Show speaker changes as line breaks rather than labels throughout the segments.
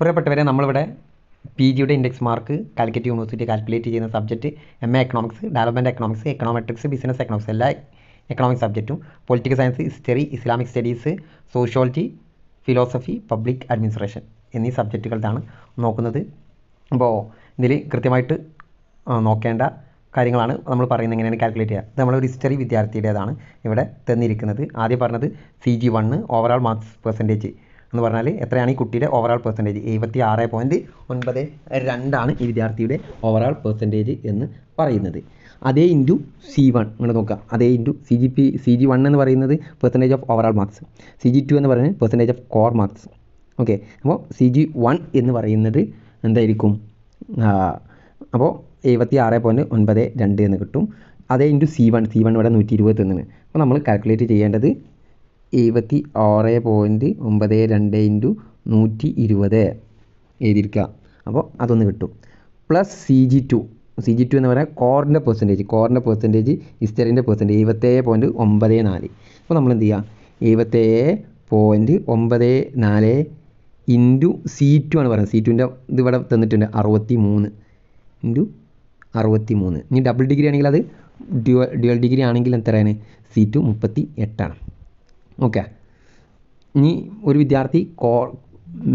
പ്രിയപ്പെട്ടവരെ നമ്മളിവിടെ പി ജിയുടെ index mark Calicut university calculate ചെയ്യുന്ന subject M A economics development economics econometrics business economics എല്ലാ എക്കണോമിക് സബ്ജക്റ്റും political science history Islamic studies sociology philosophy public administration എന്നീ സബ്ജക്റ്റുകളാണ് നോക്കുന്നത് അപ്പോൾ ഇതിൽ കൃത്യമായിട്ട് നോക്കേണ്ട കാര്യങ്ങളാണ് നമ്മൾ പറയുന്നത് എങ്ങനെയാണ് കാൽക്കുലേറ്റ് ചെയ്യുക ഇത് നമ്മളൊരു ഹിസ്റ്ററി വിദ്യാർത്ഥിയുടേതാണ് ഇവിടെ തന്നിരിക്കുന്നത് ആദ്യം പറഞ്ഞത് C G one overall marks percentage എന്ന് പറഞ്ഞാൽ എത്രയാണ് ഈ കുട്ടിയുടെ ഓവറാൾ പെർസെൻറ്റേജ് എഴുപത്തി ആറ് പോയിൻറ്റ് ഒൻപത് രണ്ടാണ് ഈ വിദ്യാർത്ഥിയുടെ ഓവറാൾ പെർസെൻറ്റേജ് എന്ന് പറയുന്നത് അതേ ഇൻറ്റു സി വൺ ഇങ്ങനെ നോക്കുക അതേ into C G P C G one എന്ന് പറയുന്നത് percentage of overall marks C G two എന്ന് പറയുന്നത് percentage of core marks okay അപ്പോൾ സി ജി വൺ എന്ന് പറയുന്നത് എന്തായിരിക്കും അപ്പോൾ എഴുപത്തി ആറ് പോയിൻറ്റ് ഒൻപത് രണ്ട് എന്ന് കിട്ടും അതേ into C one C one ഇവിടെ നൂറ്റി ഇരുപത്തൊന്നിന് അപ്പോൾ നമ്മൾ കാൽക്കുലേറ്റ് ചെയ്യേണ്ടത് എഴുപത്തി ആറ് പോയിൻറ്റ് ഒമ്പത് രണ്ട് ഇൻറ്റു നൂറ്റി ഇരുപത് എഴുതിയിരിക്കുക അപ്പോൾ അതൊന്ന് കിട്ടും plus C G two C G two എന്ന് പറയാൻ കോറിൻ്റെ പെർസെൻറ്റേജ് കോറിൻ്റെ പെർസെൻറ്റേജ് ഹിസ്റ്ററിൻ്റെ പെർസെൻറ്റേജ് എഴുപത്തേഴ് പോയിൻറ്റ് ഒമ്പത് നാല് അപ്പോൾ നമ്മൾ എന്ത് ചെയ്യുക എഴുപത്തേഴ് പോയിൻറ്റ് ഒമ്പത് നാല് ഇൻറ്റു സി ടു ആണ് പറയുന്നത് സി ടുവിൻ്റെ ഇത് ഇവിടെ തന്നിട്ടുണ്ട് അറുപത്തി മൂന്ന് ഇൻറ്റു അറുപത്തി മൂന്ന് ഇനി ഡബിൾ ഡിഗ്രി ആണെങ്കിൽ അത് ഡ്യുവൽ ഡിഗ്രി ആണെങ്കിൽ എത്രയാണ് സി ടു മുപ്പത്തി എട്ടാണ് ഓക്കെ ഇനി ഒരു വിദ്യാർത്ഥി കോ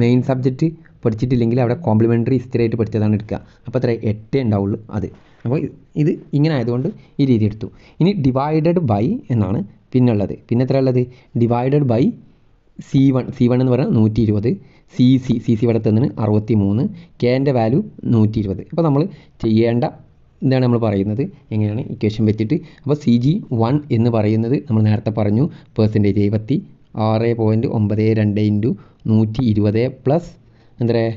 മെയിൻ സബ്ജക്റ്റ് പഠിച്ചിട്ടില്ലെങ്കിൽ അവിടെ കോംപ്ലിമെൻ്ററി സ്ഥിരമായിട്ട് പഠിച്ചതാണ് എടുക്കുക അപ്പോൾ അത്ര എട്ടേ ഉണ്ടാവുള്ളൂ അത് അപ്പോൾ ഇത് ഇങ്ങനെ ആയതുകൊണ്ട് ഈ രീതി എടുത്തു ഇനി ഡിവൈഡഡ് ബൈ എന്നാണ് പിന്നെ ഉള്ളത് പിന്നെ എത്ര ഉള്ളത് divided by C one C one എന്ന് പറഞ്ഞാൽ നൂറ്റി ഇരുപത് സി സി സി സി ഇവിടെ തന്നിന് അറുപത്തി മൂന്ന് കെൻ്റെ വാല്യൂ നൂറ്റി ഇരുപത് അപ്പോൾ നമ്മൾ ചെയ്യേണ്ട ഇതാണ് നമ്മൾ പറയുന്നത് എങ്ങനെയാണ് ഇക്വേഷൻ വെച്ചിട്ട് അപ്പോൾ സി ജി വൺ എന്ന് പറയുന്നത് നമ്മൾ നേരത്തെ പറഞ്ഞു പേഴ്സൻറ്റേജ് എഴുപത്തി ആറ് പോയിൻ്റ് ഒമ്പത് രണ്ട് ഇൻറ്റു നൂറ്റി ഇരുപത് പ്ലസ് എന്താ പറയുക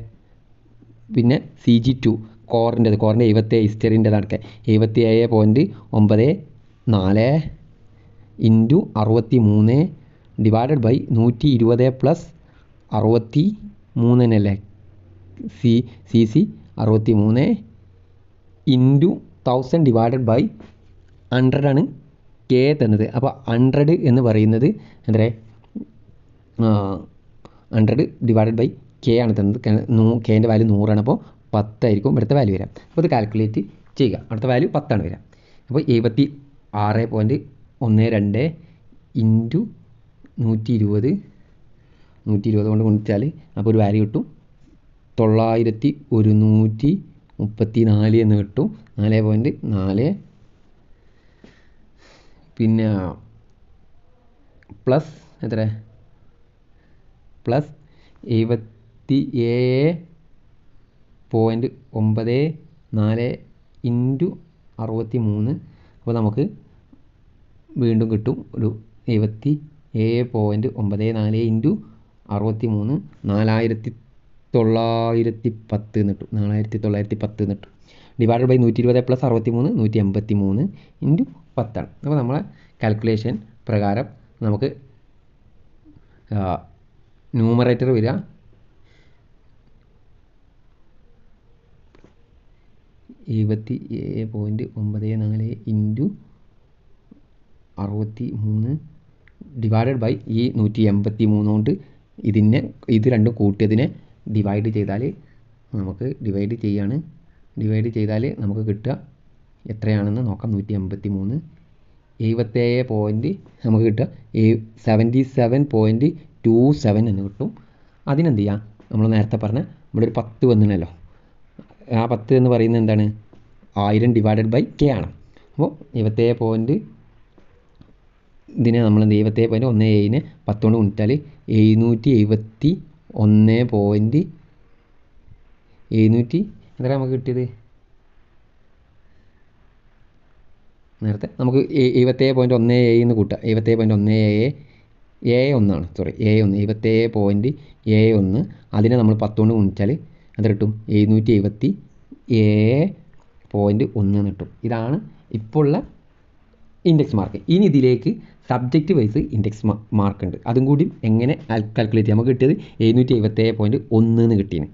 പിന്നെ സി ജി ടു കോറിൻ്റെ കോറിൻ്റെ എഴുപത്തി ഹിസ്റ്ററിൻ്റെതാണ് എഴുപത്തി ഏഴ് പോയിൻ്റ് ഒമ്പത് നാല് ഇൻറ്റു അറുപത്തി മൂന്ന് ഡിവൈഡഡ് ബൈ നൂറ്റി ഇരുപത് പ്ലസ് അറുപത്തി മൂന്നിനല്ലേ സി സി സി അറുപത്തി മൂന്ന് into thousand divided by hundred ആണ് കെ തന്നത് അപ്പോൾ ഹൺഡ്രഡ് എന്ന് പറയുന്നത് എത്ര ഹൺഡ്രഡ് ഡിവൈഡഡ് ബൈ കെ ആണ് തന്നത് നൂ കെൻ്റെ വാല്യൂ നൂറാണ് അപ്പോൾ പത്തായിരിക്കും ഇവിടുത്തെ വാല്യൂ വരാം അപ്പോൾ ഇത് കാൽക്കുലേറ്റ് ചെയ്യുക അടുത്ത വാല്യൂ പത്താണ് വരാം അപ്പോൾ എഴുപത്തി ആറ് പോയിൻറ്റ് ഒന്ന് രണ്ട് ഇൻറ്റു നൂറ്റി ഇരുപത് നൂറ്റി ഇരുപത് കൊണ്ട് കൊണ്ടുവച്ചാൽ അപ്പോൾ ഒരു വാല്യൂ കിട്ടും തൊള്ളായിരത്തി ഒരുന്നൂറ്റി മുപ്പത്തി നാല് എന്ന് കിട്ടും നാല് പോയിൻ്റ് നാല് പിന്നെ പ്ലസ് എത്ര പ്ലസ് എഴുപത്തി ഏഴ് പോയിൻ്റ് ഒമ്പത് നാല് ഇൻറ്റു അറുപത്തി മൂന്ന് അപ്പോൾ നമുക്ക് വീണ്ടും കിട്ടും ഒരു എഴുപത്തി ഏഴ് പോയിൻറ്റ് ഒമ്പത് നാല് ഇൻറ്റു അറുപത്തി മൂന്ന് നാലായിരത്തി തൊള്ളായിരത്തി പത്ത് എന്നിട്ടു നാലായിരത്തി തൊള്ളായിരത്തി പത്ത് എന്നിട്ടു ഡിവൈഡഡ് ബൈ നൂറ്റി ഇരുപത് പ്ലസ് അറുപത്തി മൂന്ന് നൂറ്റി എൺപത്തി മൂന്ന് ഇൻറ്റു പത്താണ് അപ്പോൾ നമ്മളെ കാൽക്കുലേഷൻ പ്രകാരം നമുക്ക് ന്യൂമറേറ്റർ വരിക ഇരുപത്തി ഏഴ് പോയിൻറ്റ് ഒമ്പത് നാല് ഇൻറ്റു അറുപത്തി മൂന്ന് ഡിവൈഡഡ് ബൈ ഈ നൂറ്റി എൺപത്തി മൂന്നുകൊണ്ട് ഇതിനെ ഇത് രണ്ടും കൂട്ടിയതിനെ ഡിവൈഡ് ചെയ്താൽ നമുക്ക് ഡിവൈഡ് ചെയ്യാണ് ഡിവൈഡ് ചെയ്താൽ നമുക്ക് കിട്ടുക എത്രയാണെന്ന് നോക്കാം നൂറ്റി എൺപത്തി മൂന്ന് എഴുപത്തേഴ് പോയിൻറ്റ് നമുക്ക് കിട്ടുക ഏ seventy seven point two seven എന്ന് കിട്ടും അതിനെന്ത് ചെയ്യാം നമ്മൾ നേരത്തെ പറഞ്ഞ നമ്മുടെ ഒരു പത്ത് വന്നിണല്ലോ ആ പത്ത് എന്ന് പറയുന്നത് എന്താണ് ആയിരം ഡിവൈഡഡ് ബൈ കെ ആണ് അപ്പോൾ എഴുപത്തേഴ് പോയിൻറ്റ് ഇതിനെ നമ്മൾ എന്ത് എഴുപത്തേഴ് പോയിൻറ്റ് ഒന്ന് ഏഴിന് പത്തുകൊണ്ട് കൊണ്ടിട്ടാൽ എഴുന്നൂറ്റി എഴുപത്തി ഒന്ന് പോയിൻറ്റ് എഴുന്നൂറ്റി എത്രയാണ് നമുക്ക് കിട്ടിയത് നേരത്തെ നമുക്ക് എഴുപത്തേഴ് പോയിൻറ്റ് ഒന്ന് എന്ന് കൂട്ടാം എഴുപത്തേഴ് പോയിൻറ്റ് ഒന്ന് ഏഴ് ഏ ഒന്നാണ് സോറി ഏ ഒന്ന് എഴുപത്തേഴ് പോയിൻറ്റ് ഏ ഒന്ന് അതിനെ നമ്മൾ പത്തുകൊണ്ട് ഗുണിച്ചാൽ എത്ര കിട്ടും എഴുന്നൂറ്റി എഴുപത്തി ഏഴ് പോയിൻറ്റ് ഒന്ന് എന്ന് കിട്ടും ഇതാണ് ഇപ്പോൾ ഉള്ള ഇൻഡെക്സ് മാർക്ക് ഇനി ഇതിലേക്ക് സബ്ജക്റ്റ് വൈസ് ഇൻഡെക്സ് മാർക്ക് ഉണ്ട് അതും കൂടി എങ്ങനെ കാൽക്കുലേറ്റ് ചെയ്യാം നമുക്ക് കിട്ടിയത് എഴുന്നൂറ്റി എഴുപത്തേഴ് പോയിൻറ്റ് എന്ന് കിട്ടിയത്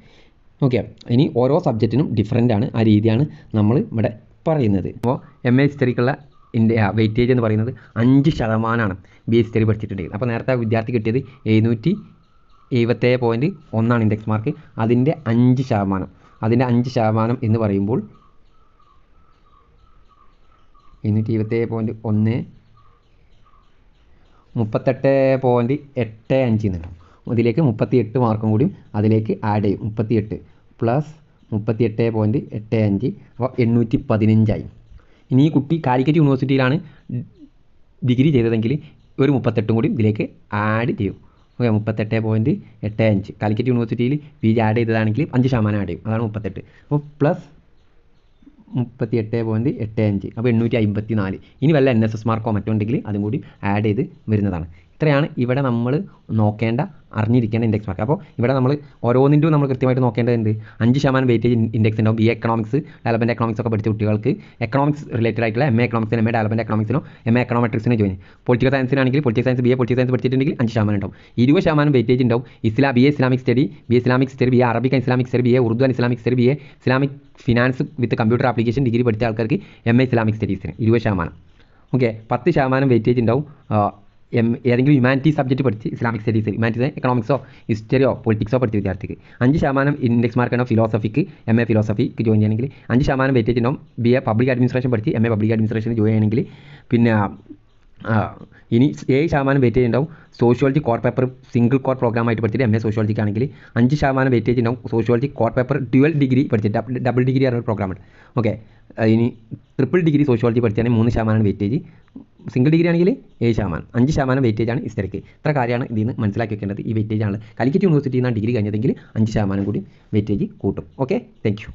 ഓക്കെ ഇനി ഓരോ സബ്ജക്റ്റിനും ഡിഫറെൻ്റ് ആണ് ആ രീതിയാണ് നമ്മൾ ഇവിടെ പറയുന്നത് അപ്പോൾ എം എ ഹിസ്റ്ററിക്കുള്ള ഇൻ്റെ വെയിറ്റേജ് എന്ന് പറയുന്നത് അഞ്ച് ശതമാനമാണ് ബി എസ് ഹിസ്റ്ററി പഠിച്ചിട്ടുണ്ടെങ്കിൽ അപ്പോൾ നേരത്തെ വിദ്യാർത്ഥി കിട്ടിയത് എഴുന്നൂറ്റി എഴുപത്തേഴ് പോയിൻറ്റ് ഒന്നാണ് ഇൻഡെക്സ് മാർക്ക് അതിൻ്റെ അഞ്ച് ശതമാനം അതിൻ്റെ അഞ്ച് ശതമാനം എന്ന് പറയുമ്പോൾ ഇരുന്നൂറ്റി ഇരുപത്തി ഏഴ് പോയിൻറ്റ് ഒന്ന് മുപ്പത്തെട്ട് പോയിൻറ്റ് എട്ട് അഞ്ച് എന്നുണ്ടാവും ഇതിലേക്ക് മുപ്പത്തി എട്ട് മാർക്കും കൂടിയും അതിലേക്ക് ആഡ് ചെയ്യും മുപ്പത്തി എട്ട് പ്ലസ് മുപ്പത്തി എട്ട് പോയിൻറ്റ് എട്ട് അഞ്ച് അപ്പോൾ എണ്ണൂറ്റി പതിനഞ്ചായി ഇനി ഈ കുട്ടി കാലിക്കറ്റ് യൂണിവേഴ്സിറ്റിയിലാണ് ഡിഗ്രി ചെയ്തതെങ്കിൽ ഒരു മുപ്പത്തെട്ടും കൂടി ഇതിലേക്ക് ആഡ് ചെയ്യും ഓക്കെ മുപ്പത്തെട്ട് പോയിൻറ്റ് എട്ട് അഞ്ച് കാലിക്കറ്റ് യൂണിവേഴ്സിറ്റിയിൽ പി ജി ആഡ് ചെയ്തതാണെങ്കിൽ അഞ്ച് ശതമാനം ആഡ് ചെയ്യും അതാണ് മുപ്പത്തെട്ട് അപ്പോൾ പ്ലസ് മുപ്പത്തി എട്ട് പോയിൻറ്റ് എട്ട് അഞ്ച് അപ്പോൾ എണ്ണൂറ്റി അമ്പത്തി നാല് ഇനി വല്ല എൻ എസ് എസ് മാർക്കോ മറ്റോ ഉണ്ടെങ്കിൽ അതും കൂടി ആഡ് ചെയ്ത് വരുന്നതാണ് ഇത്രയാണ് ഇവിടെ നമ്മൾ നോക്കേണ്ട അറിഞ്ഞിരിക്കേണ്ട ഇൻഡെക്സ് മാർക്ക് അപ്പോൾ ഇവിടെ നമ്മൾ ഓരോന്നിൻ്റെയും നമ്മൾ കൃത്യമായിട്ട് നോക്കേണ്ടതുണ്ട് അഞ്ച് ശതമാനം വെയിറ്റേജ് ഇൻഡെക്സ് ഉണ്ടാവും ബി എക്കണോമിക്സ് ഡെവലപ്മെൻറ്റ് എക്കണോമിക്സ് ഒക്കെ പഠിച്ച കുട്ടികൾക്ക് എക്കണോമിക്സ് റിലേറ്റഡ് ആയിട്ടുള്ള എം എ എക്കണോമിക്സിനും എം എ ഡെവലപ്മെൻറ്റ് എക്കണോമിക്സിനോ എം എ എക്കണോമെട്രിക്സിനോ ജോയിൻ പൊളിറ്റിക്കൽ സയൻസിനാണെങ്കിൽ political science B A political science പഠിച്ചിട്ടുണ്ടെങ്കിൽ അഞ്ച് ശതമാനം ഉണ്ടാവും ഇരുപത് ശതമാനം വെയിറ്റേജ് ഉണ്ടാവും ഇസ്ലാ B A Islamic study B Islamic study B Arabic Islamic study B A Urdu Islamic study B A Islamic finance with computer application degree പഠിച്ച ആൾക്കാർക്ക് എം എ ഇസ്ലാമിക് സ്റ്റഡീസിന് ഇരുപത് ശതമാനം ഓക്കെ പത്ത് ശതമാനം വെയിറ്റേജ് ഉണ്ടാവും എം ഏതെങ്കിലും ഹ്യൂമാനിറ്റി സബ്ജക്റ്റ് പഠിച്ച് Islamic studies humanities എക്കണോമിക്സോ ഹിസ്റ്ററിയോ പൊളിറ്റിക്സോ പഠിച്ച വിദ്യാർത്ഥിക്ക് അഞ്ച് ശതമാനം ഇൻഡെക്സ് മാർക്കാണോ ഫിലോസഫിക്ക് എം എ ഫിലോസഫിക്ക് ജോയിൻ ചെയ്യണമെങ്കിൽ അഞ്ച് ശതമാനം വെയിറ്റേജിനും ബി എ പബ്ലിക് അഡ്മിനിസ്ട്രേഷൻ പഠിച്ച് M A public administration join ചെയ്യണമെങ്കിൽ പിന്നെ ഇനി ഏഴ് ശതമാനം വെയിറ്റേജ് ഉണ്ടാവും sociology core paper single core programme ആയിട്ട് പഠിച്ചിട്ട് എം എ സോഷ്യോളജിക്ക് ആണെങ്കിൽ അഞ്ച് ശതമാനം വെയിറ്റേജ് ഉണ്ടാവും sociology core paper dual degree പഠിച്ചിട്ട് ഡബിൾ ഡിഗ്രി ആണ് ഒരു പ്രോഗ്രാം ഉണ്ട് ഓക്കെ ഇനി ട്രിപ്പിൾ ഡിഗ്രി സോഷ്യോളജി പഠിച്ചാണെങ്കിൽ മൂന്ന് ശതമാനം വെയിറ്റേജ് സിംഗിൾ ഡിഗ്രി ആണെങ്കിൽ ഏഴ് ശതമാനം അഞ്ച് ശതമാനം വെയിറ്റേജ് ആണ് ഇസ്തരയ്ക്ക് ഇത്ര കാര്യമാണ് ഇതിൽ നിന്ന് മനസ്സിലാക്കി വെക്കേണ്ടത് ഈ വെയിറ്റേജ് ആണ് കാലിക്കറ്റ് യൂണിവേഴ്സിറ്റിയിൽ നിന്നാണ് ഡിഗ്രി കഴിഞ്ഞതെങ്കിൽ അഞ്ച് ശതമാനം കൂടി വെയിറ്റേജ് കൂട്ടും ഓക്കെ താങ്ക്